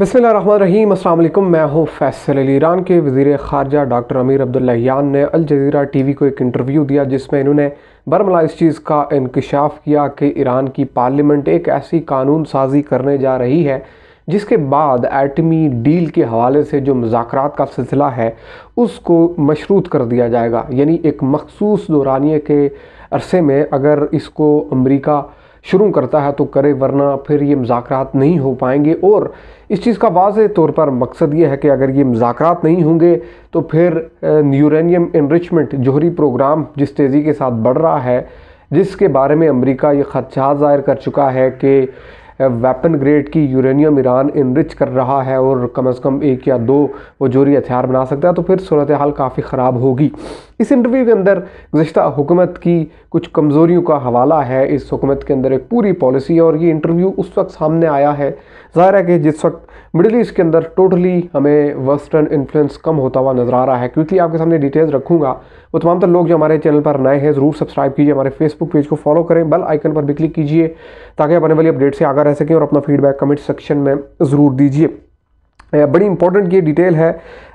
बिसमिल रहीम अल्लाम मैं हूँ फैसल अली ईरान के वजीर खारजा डॉक्टर अमीर अब्दुल्लान ने अल जजीरा टी वी को एक इंटरव्यू दिया जिसमें इन्होंने बरमला इस चीज़ का इंकशाफ किया कि ईरान की पार्लियामेंट एक ऐसी कानून साजी करने जा रही है जिसके बाद एटमी डील के हवाले से जो मजाक का सिलसिला है उसको मशरूत कर दिया जाएगा यानी एक मखसूस दौरानिए के अरसे में अगर इसको अमरीका शुरू करता है तो करे वरना फिर ये मजाकरात नहीं हो पाएंगे और इस चीज़ का वाज तौर पर मकसद ये है कि अगर ये मजाकरात नहीं होंगे तो फिर यूरेनियम इनरिचमेंट जोहरी प्रोग्राम जिस तेज़ी के साथ बढ़ रहा है जिसके बारे में अमरीका ये खदशात ज़ाहिर कर चुका है कि वेपन ग्रेड की यूरेनियम ईरान इनरिच कर रहा है और कम अज़ कम एक या दो वो जोरी हथियार बना सकता है तो फिर सूरत हाल काफ़ी ख़राब होगी इस इंटरव्यू के अंदर गुज्त हुकूमत की कुछ कमज़ोरियों का हवाला है इस हुकूमत के अंदर एक पूरी पॉलिसी और ये इंटरव्यू उस वक्त सामने आया है ज़ाहिर है कि जिस वक्त मिडिल ईस्ट के अंदर टोटली हमें वेस्टर्न इन्फ्लुएंस कम होता हुआ नज़र आ रहा है क्योंकि आपके सामने डिटेल्स रखूँगा वो तमाम तर लोग जो हमारे चैनल पर नए हैं ज़रूर सब्सक्राइब कीजिए हमारे फेसबुक पेज को फॉलो करें बल आइकन पर भी क्लिक कीजिए ताकि आप आने वाली अपडेट से आगा रह सकें और अपना फीडबैक कमेंट सेक्शन में ज़रूर दीजिए बड़ी इंपॉर्टेंट ये डिटेल है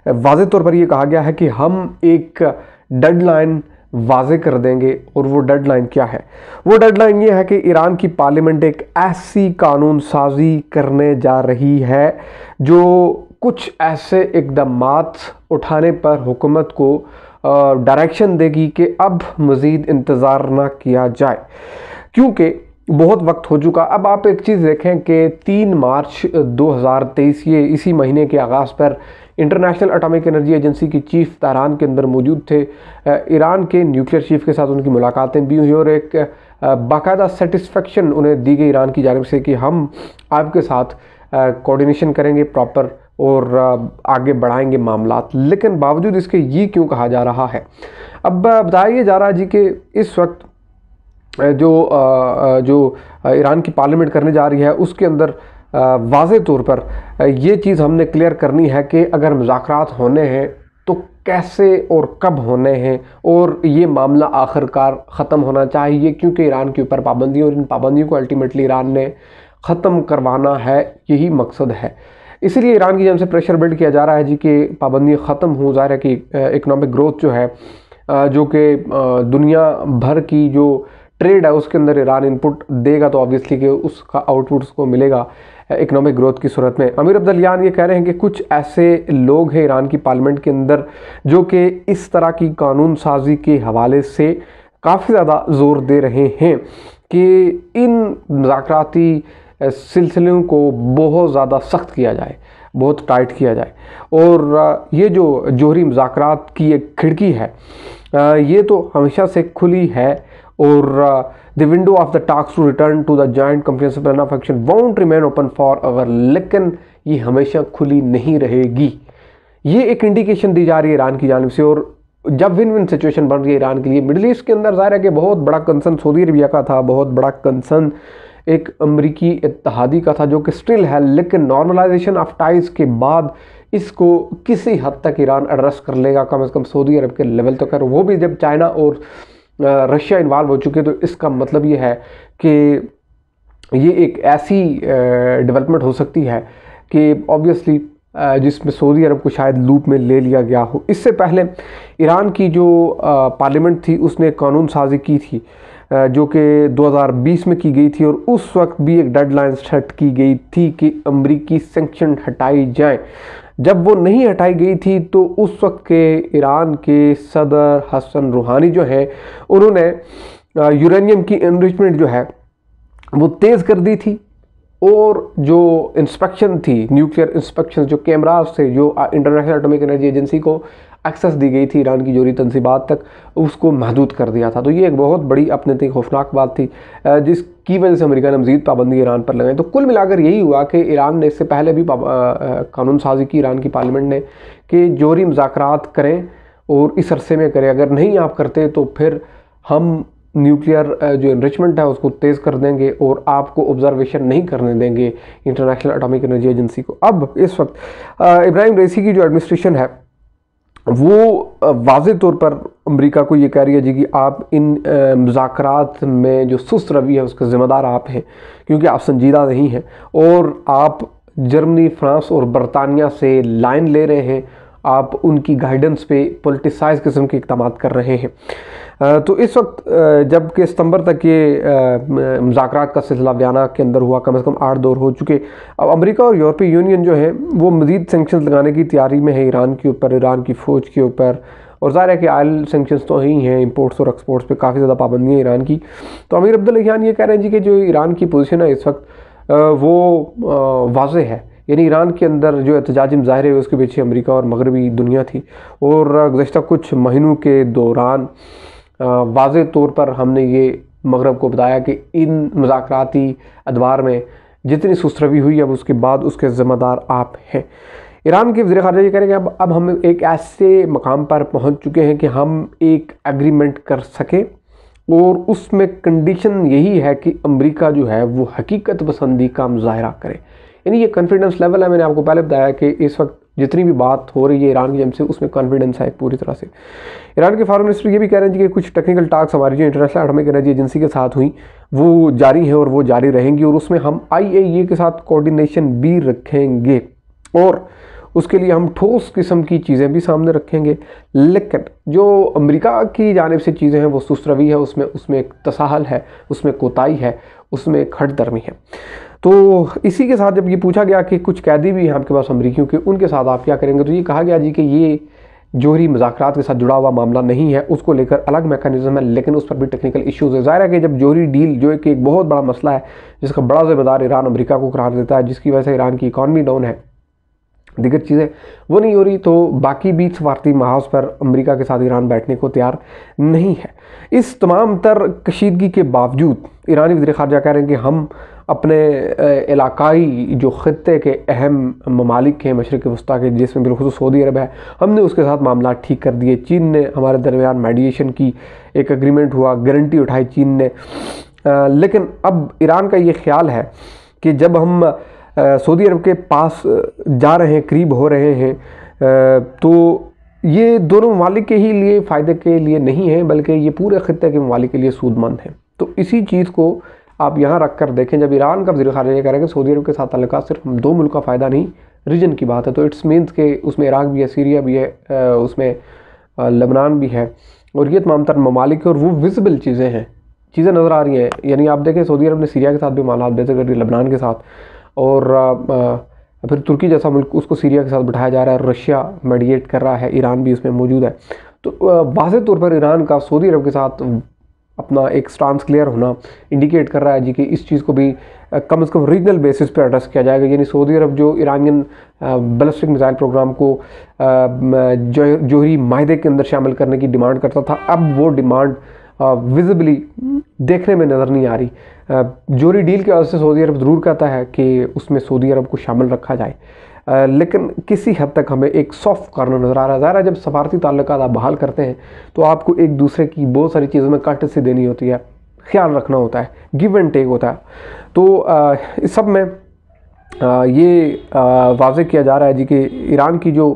वाज तौर पर यह कहा गया है कि हम एक डेड लाइन वाजे कर देंगे और वो डेड लाइन क्या है वो डेड लाइन ये है कि ईरान की पार्लियामेंट एक ऐसी कानून साजी करने जा रही है जो कुछ ऐसे इकदाम उठाने पर हुकूमत को डायरेक्शन देगी कि अब मज़ीद इंतज़ार ना किया जाए क्योंकि बहुत वक्त हो चुका अब आप एक चीज़ देखें कि तीन मार्च 2023 ये इसी महीने के आगाज़ पर इंटरनेशनल एटॉमिक एनर्जी एजेंसी की चीफ तहरान के अंदर मौजूद थे ईरान के न्यूक्लियर चीफ के साथ उनकी मुलाकातें भी हुई और एक बाकायदा सेटिस्फेक्शन उन्हें दी गई ईरान की जानब से कि हम आपके साथ कोऑर्डिनेशन करेंगे प्रॉपर और आगे बढ़ाएंगे मामला लेकिन बावजूद इसके ये क्यों कहा जा रहा है अब बताया जा रहा है जी कि इस वक्त जो जो ईरान की पार्लियामेंट करने जा रही है उसके अंदर वाज तौर पर ये चीज़ हमने क्लियर करनी है कि अगर मुजाकर होने हैं तो कैसे और कब होने हैं और ये मामला आखिरकार ख़त्म होना चाहिए क्योंकि ईरान के ऊपर पाबंदी और इन पाबंदियों को अल्टीमेटली ईरान ने ख़त्म करवाना है यही मकसद है इसीलिए ईरान की जब से प्रेशर बिल्ड किया जा रहा है जी कि पाबंदियाँ ख़त्म हो जा रहा है कि इकनॉमिक ग्रोथ जो है जो कि दुनिया भर की जो ट्रेड है उसके अंदर ईरान इनपुट देगा तो ऑब्वियसली कि उसका आउटपुट उसको मिलेगा इकोनॉमिक ग्रोथ की सूरत में अमीर अब्दुल्लियान ये कह रहे हैं कि कुछ ऐसे लोग हैं ईरान की पार्लियामेंट के अंदर जो कि इस तरह की कानून साजी के हवाले से काफ़ी ज़्यादा जोर दे रहे हैं कि इन मज़ाकती सिलसिलों को बहुत ज़्यादा सख्त किया जाए बहुत टाइट किया जाए और ये जो जोहरी मजाक की एक खिड़की है ये तो हमेशा से खुली है और window of the task to return to the joint joint plan of action won't remain open forever लेकिन ये हमेशा खुली नहीं रहेगी ये एक इंडिकेशन दी जा रही है ईरान की जानब से और जब विन विन सिचुएशन बन रही है ईरान के लिए मिडिल ईस्ट के अंदर ज़ाहिर है कि बहुत बड़ा कंसर्न सऊदी अरबिया का था बहुत बड़ा कंसर्न एक अमरीकी इतिहादी का था जो कि स्टिल है लेकिन नॉर्मलाइजेशन ऑफ टाइज के बाद इसको किसी हद तक ईरान एड्रेस कर लेगा कम से कम सऊदी अरब के लेवल तक तो कर वो भी जब चाइना और रशिया इन्वाल्व हो चुके तो इसका मतलब ये है कि ये एक ऐसी डेवलपमेंट हो सकती है कि ऑब्वियसली जिसमें सऊदी अरब को शायद लूप में ले लिया गया हो इससे पहले ईरान की जो पार्लियामेंट थी उसने कानून साजी की थी जो कि 2020 में की गई थी और उस वक्त भी एक डेडलाइन सेट की गई थी कि अमरीकी सेंक्शन हटाई जाए जब वो नहीं हटाई गई थी तो उस वक्त के ईरान के सदर हसन रूहानी जो हैं उन्होंने यूरेनियम की एनरिचमेंट जो है वो तेज़ कर दी थी और जो इंस्पेक्शन थी न्यूक्लियर इंस्पेक्शन जो कैमराज थे जो इंटरनेशनल एटॉमिक एनर्जी एजेंसी को एक्सेस दी गई थी ईरान की जोरी तनसीबात तक उसको महदूद कर दिया था तो ये एक बहुत बड़ी अपने थी खौफनाक बात थी जिसकी वजह से अमेरिका ने मजीद पाबंदी ईरान पर लगाई तो कुल मिलाकर यही हुआ कि ईरान ने इससे पहले भी कानून साजी की ईरान की पार्लियामेंट ने कि जोरी मुजाकर करें और इस अरसे में करें अगर नहीं आप करते तो फिर हम न्यूक्लियर जो इनरिचमेंट है उसको तेज़ कर देंगे और आपको ऑब्जर्वेशन नहीं करने देंगे इंटरनेशनल एटॉमिक एनर्जी एजेंसी को अब इस वक्त इब्राहिम रेसी की जो एडमिनिस्ट्रेशन है वो वाज तौर पर अमेरिका को ये कह रही है जी कि आप इन मुजाकर में जो सुस्त रवि है उसके ज़िम्मेदार आप हैं क्योंकि आप संजीदा नहीं हैं और आप जर्मनी फ्रांस और बरतानिया से लाइन ले रहे हैं आप उनकी गाइडेंस पे पोलिटिसाइज किस्म के इकदाम कर रहे हैं तो इस वक्त जब के सितंबर तक ये मुजाकर का सिलसिला व्याना के अंदर हुआ कम अज़ कम आठ दौर हो चुके अब अमेरिका और यूरोपीय यूनियन जो है वो मज़ीद सेंक्शन लगाने की तैयारी में है ईरान के ऊपर ईरान की फ़ौज के ऊपर और ज़ाहिर है कि आयल सेंक्शन तो ही हैं इम्पोर्ट्स और एक्सपोर्ट्स पर काफ़ी ज़्यादा पाबंदियाँ ईरान की तो अमीर अब्दुल्लान ये कह रहे हैं जी कि जो ईरान की पोजीशन है इस वक्त वो वाज है यानी ईरान के अंदर जो एहतजाजम ज़ाहिर है उसके पीछे अमेरिका और मगरबी दुनिया थी और गुज्त कुछ महीनों के दौरान वाज तौर पर हमने ये मगरब को बताया कि इन मजाकती अदवार में जितनी सुस्तरवी हुई अब उसके बाद उसके ज़िम्मेदार आप हैं ईरान के वजी खारजा ये करेंगे अब अब हम एक ऐसे मकाम पर पहुँच चुके हैं कि हम एक एग्रीमेंट कर सकें और उसमें कंडीशन यही है कि अमेरिका जो है वो हकीकत पसंदी का मुजाहरा करें यानी ये कॉन्फिडेंस लेवल है मैंने आपको पहले बताया कि इस वक्त जितनी भी बात हो रही है ईरान की जम से उसमें कॉन्फिडेंस है पूरी तरह से ईरान के फॉरन मिनिस्टर ये भी कह रहे हैं कि कुछ टेक्निकल टास्क हमारी जो इंटरनेशनल एटॉमिक एनर्जी एजेंसी के साथ हुई वो जारी है और वो जारी रहेंगी और उसमें हम आई e के साथ कोऑर्डिनेशन भी रखेंगे और उसके लिए हम ठोस किस्म की चीज़ें भी सामने रखेंगे लेकिन जो अमेरिका की जानब से चीज़ें हैं वो सुस्त रवि है उसमें उसमें एक तसाहल है उसमें कोताही है उसमें खट दर्मी है तो इसी के साथ जब ये पूछा गया कि कुछ कैदी भी हैं आपके पास अमरीकियों के उनके साथ आप क्या करेंगे तो ये कहा गया जी कि ये जोहरी मजाकर के साथ जुड़ा हुआ मामला नहीं है उसको लेकर अलग मेकानिज़म है लेकिन उस पर भी टेक्निकल इश्यूज है ज़ाहिर है कि जब जोहरी डील जो कि एक बहुत बड़ा मसला है जिसका बड़ा जिम्मेदार ईरान अमरीका को करार देता है जिसकी वजह से ईरान की इकानमी डाउन है दिग्गर चीज़ें वो नहीं हो रही तो बाकी भी सफारती महाज पर अमरीका के साथ ईरान बैठने को तैयार नहीं है इस तमाम तर कशीदगी के बावजूद ईरानी वजी खारजा कह रहे हैं कि हम अपने इलाकई जो ख़त्े के अहम ममालिक हैं मशरक़ वस्ती के जिसमें बिलखसूस सऊदी अरब है हमने उसके साथ मामला ठीक कर दिए चीन ने हमारे दरमियान मेडिएशन की एक अग्रीमेंट हुआ गारंटी उठाई चीन ने आ, लेकिन अब ईरान का ये ख्याल है कि जब हम सऊदी अरब के पास जा रहे हैं करीब हो रहे हैं आ, तो ये दोनों ममालिक के ही लिए फ़ायदे के लिए नहीं है बल्कि ये पूरे ख़त्े के ममालिक के लिए सूदमंद हैं तो इसी चीज़ को आप यहाँ रख कर देखें जब ईरान का वजी खारजा करेंगे सऊदी अरब के साथ तल्क़ सिर्फ दो मुल्क का फ़ायदा नहीं रीजन की बात है तो इट्स मीनस के उसमें इराक भी है सीरिया भी है उसमें लबनान भी है और ये तमाम तर ममालिक और वो विजिबल चीज़ें हैं चीज़ें नज़र आ रही हैं यानी आप देखें सऊदी अरब ने सीरिया के साथ भी मामला बेहतर कर दिए लबनान के साथ और फिर तुर्की जैसा मुल्क उसको सीरिया के साथ बैठाया जा रहा है रशिया मेडिएट कर रहा है ईरान भी उसमें मौजूद है तो वाज तौर पर ईरान का सऊदी अरब के साथ अपना एक स्टांस क्लियर होना इंडिकेट कर रहा है जी कि इस चीज़ को भी कम से कम रीजनल बेसिस पर एड्रेस किया जाएगा यानी सऊदी अरब जो ईरानियन बलस्टिक मिसाइल प्रोग्राम को जो जोहरी माहे के अंदर शामिल करने की डिमांड करता था अब वो डिमांड विजिबली देखने में नज़र नहीं आ रही जोहरी डील की वजह से सऊदी अरब ज़रूर कहता है कि उसमें सऊदी अरब को शामिल रखा जाए लेकिन किसी हद तक हमें एक सॉफ्ट कॉर्नर नज़र आ रहा है ज़ाहिर है जब सफारती ताल्लुक आप बहाल करते हैं तो आपको एक दूसरे की बहुत सारी चीज़ों में कट से देनी होती है ख्याल रखना होता है गिव एंड टेक होता है तो इस सब में ये वाजे किया जा रहा है जी कि ईरान की जो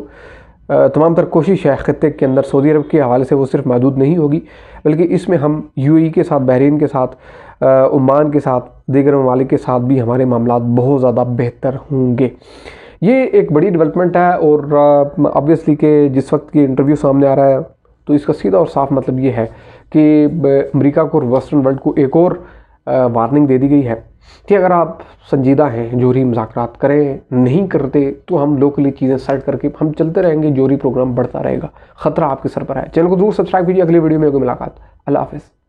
तमाम तर कोशिश है ख़त्े के अंदर सऊदी अरब के हवाले से वो सिर्फ महदूद नहीं होगी बल्कि इसमें हम ई के साथ बहरीन के साथ ओमान के साथ दीगर ममालिक के साथ भी हमारे मामला बहुत ज़्यादा बेहतर होंगे ये एक बड़ी डेवलपमेंट है और ऑब्वियसली के जिस वक्त की इंटरव्यू सामने आ रहा है तो इसका सीधा और साफ मतलब ये है कि अमेरिका को और वेस्टर्न वर्ल्ड को एक और वार्निंग दे दी गई है कि अगर आप संजीदा हैं जोहरी मुजाकर करें नहीं करते तो हम लोकली चीज़ें सेट करके हम चलते रहेंगे जोहरी प्रोग्राम बढ़ता रहेगा खतरा आपके सर पर है चैनल को जरूर सब्सक्राइब कीजिए अगली वीडियो में मुलाकात अल्लाह हाफिज़